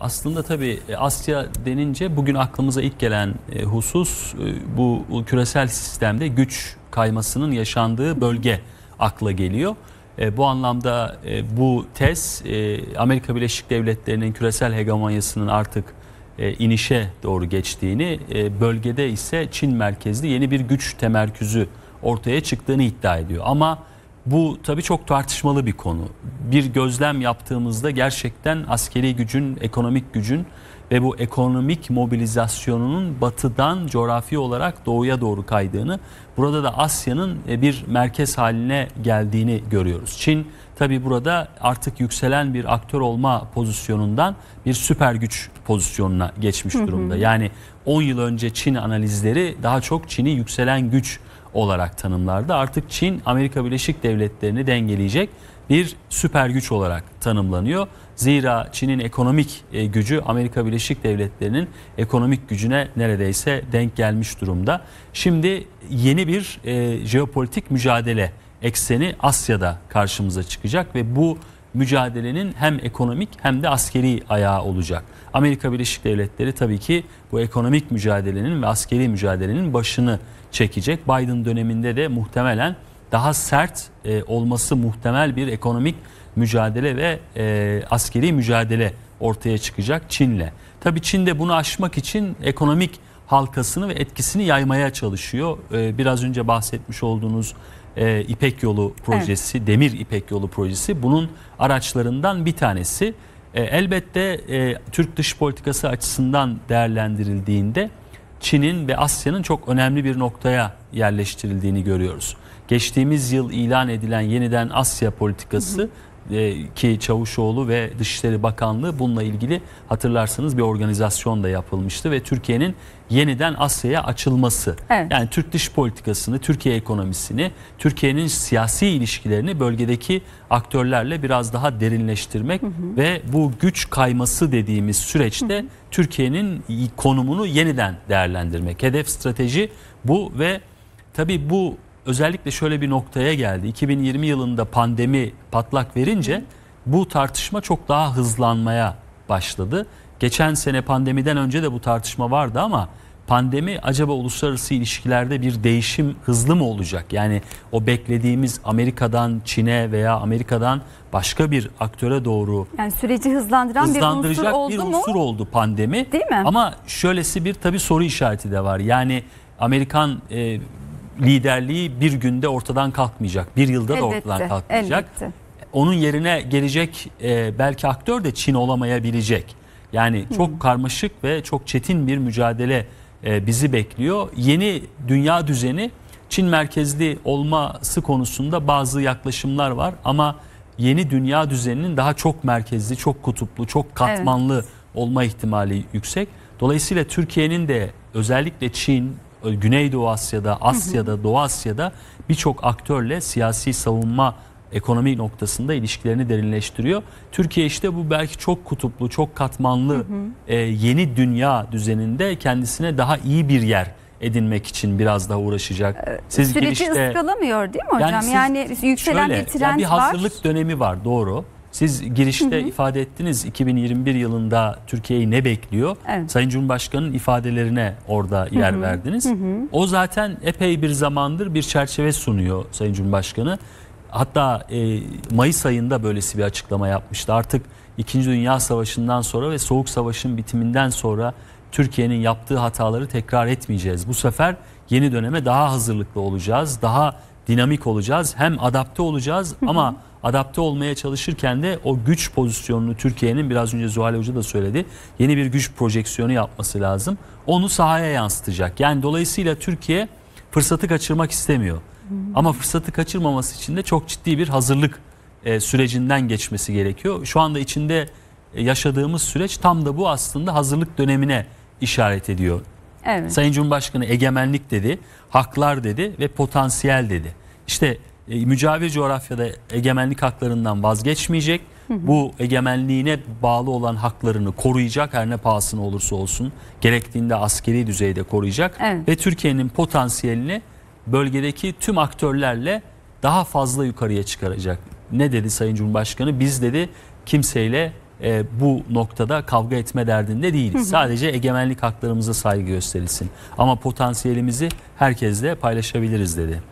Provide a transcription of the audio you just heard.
Aslında tabii e, Asya denince bugün aklımıza ilk gelen e, husus e, bu küresel sistemde güç kaymasının yaşandığı bölge akla geliyor. Bu anlamda bu tez Amerika Birleşik Devletleri'nin küresel hegemonyasının artık inişe doğru geçtiğini, bölgede ise Çin merkezli yeni bir güç temerküzü ortaya çıktığını iddia ediyor. Ama bu bu tabii çok tartışmalı bir konu. Bir gözlem yaptığımızda gerçekten askeri gücün, ekonomik gücün ve bu ekonomik mobilizasyonunun batıdan coğrafi olarak doğuya doğru kaydığını, burada da Asya'nın e, bir merkez haline geldiğini görüyoruz. Çin tabi burada artık yükselen bir aktör olma pozisyonundan bir süper güç pozisyonuna geçmiş durumda. Yani 10 yıl önce Çin analizleri daha çok Çin'i yükselen güç olarak tanımlardı. Artık Çin Amerika Birleşik Devletleri'ni dengeleyecek bir süper güç olarak tanımlanıyor. Zira Çin'in ekonomik e, gücü Amerika Birleşik Devletleri'nin ekonomik gücüne neredeyse denk gelmiş durumda. Şimdi yeni bir e, jeopolitik mücadele ekseni Asya'da karşımıza çıkacak ve bu mücadelenin hem ekonomik hem de askeri ayağı olacak. Amerika Birleşik Devletleri tabii ki bu ekonomik mücadelenin ve askeri mücadelenin başını çekecek. Biden döneminde de muhtemelen daha sert e, olması muhtemel bir ekonomik mücadele ve e, askeri mücadele ortaya çıkacak Çin'le. Tabii Çin de bunu aşmak için ekonomik halkasını ve etkisini yaymaya çalışıyor. Ee, biraz önce bahsetmiş olduğunuz e, İpek Yolu projesi, evet. Demir İpek Yolu projesi bunun araçlarından bir tanesi. E, elbette e, Türk dış politikası açısından değerlendirildiğinde Çin'in ve Asya'nın çok önemli bir noktaya yerleştirildiğini görüyoruz. Geçtiğimiz yıl ilan edilen yeniden Asya politikası hı hı e, ki Çavuşoğlu ve Dışişleri Bakanlığı bununla ilgili hatırlarsanız bir organizasyon da yapılmıştı ve Türkiye'nin yeniden Asya'ya açılması. Evet. Yani Türk dış politikasını, Türkiye ekonomisini, Türkiye'nin siyasi ilişkilerini bölgedeki aktörlerle biraz daha derinleştirmek hı hı. ve bu güç kayması dediğimiz süreçte Türkiye'nin konumunu yeniden değerlendirmek. Hedef strateji bu ve tabii bu özellikle şöyle bir noktaya geldi. 2020 yılında pandemi patlak verince bu tartışma çok daha hızlanmaya başladı. Geçen sene pandemiden önce de bu tartışma vardı ama pandemi acaba uluslararası ilişkilerde bir değişim hızlı mı olacak? Yani o beklediğimiz Amerika'dan Çin'e veya Amerika'dan başka bir aktöre doğru yani süreci hızlandıran hızlandıracak bir unsur oldu bir mu? oldu pandemi. Değil mi? Ama şöylesi bir tabii soru işareti de var. Yani Amerikan e, liderliği bir günde ortadan kalkmayacak. Bir yılda elbette, da ortadan kalkmayacak. Elbette. Onun yerine gelecek e, belki aktör de Çin olamayabilecek. Yani çok karmaşık ve çok çetin bir mücadele e, bizi bekliyor. Yeni dünya düzeni Çin merkezli olması konusunda bazı yaklaşımlar var ama yeni dünya düzeninin daha çok merkezli, çok kutuplu, çok katmanlı evet. olma ihtimali yüksek. Dolayısıyla Türkiye'nin de özellikle Çin, Güneydoğu Asya'da, Asya'da, Doğu Asya'da birçok aktörle siyasi savunma ekonomi noktasında ilişkilerini derinleştiriyor. Türkiye işte bu belki çok kutuplu, çok katmanlı hı hı. E, yeni dünya düzeninde kendisine daha iyi bir yer edinmek için biraz daha uğraşacak. Ee, siz Süreci girişte, ıskalamıyor değil mi hocam? Yani, siz, yani yükselen şöyle, bir trend var. Yani bir hazırlık var. dönemi var doğru. Siz girişte hı hı. ifade ettiniz 2021 yılında Türkiye'yi ne bekliyor? Evet. Sayın Cumhurbaşkanı'nın ifadelerine orada yer hı hı. verdiniz. Hı hı. O zaten epey bir zamandır bir çerçeve sunuyor Sayın Cumhurbaşkanı. Hatta e, Mayıs ayında böylesi bir açıklama yapmıştı. Artık 2. Dünya Savaşı'ndan sonra ve Soğuk Savaş'ın bitiminden sonra Türkiye'nin yaptığı hataları tekrar etmeyeceğiz. Bu sefer yeni döneme daha hazırlıklı olacağız, daha dinamik olacağız, hem adapte olacağız ama... Hı hı adapte olmaya çalışırken de o güç pozisyonunu Türkiye'nin biraz önce Zuhal Hoca da söyledi. Yeni bir güç projeksiyonu yapması lazım. Onu sahaya yansıtacak. Yani dolayısıyla Türkiye fırsatı kaçırmak istemiyor. Ama fırsatı kaçırmaması için de çok ciddi bir hazırlık e, sürecinden geçmesi gerekiyor. Şu anda içinde e, yaşadığımız süreç tam da bu aslında hazırlık dönemine işaret ediyor. Evet. Sayın Cumhurbaşkanı egemenlik dedi, haklar dedi ve potansiyel dedi. İşte e, mücavir coğrafyada egemenlik haklarından vazgeçmeyecek. Hı hı. Bu egemenliğine bağlı olan haklarını koruyacak her ne pahasına olursa olsun. Gerektiğinde askeri düzeyde koruyacak. Evet. Ve Türkiye'nin potansiyelini bölgedeki tüm aktörlerle daha fazla yukarıya çıkaracak. Ne dedi Sayın Cumhurbaşkanı? Biz dedi kimseyle e, bu noktada kavga etme derdinde değiliz. Hı hı. Sadece egemenlik haklarımıza saygı gösterilsin. Ama potansiyelimizi herkesle paylaşabiliriz dedi.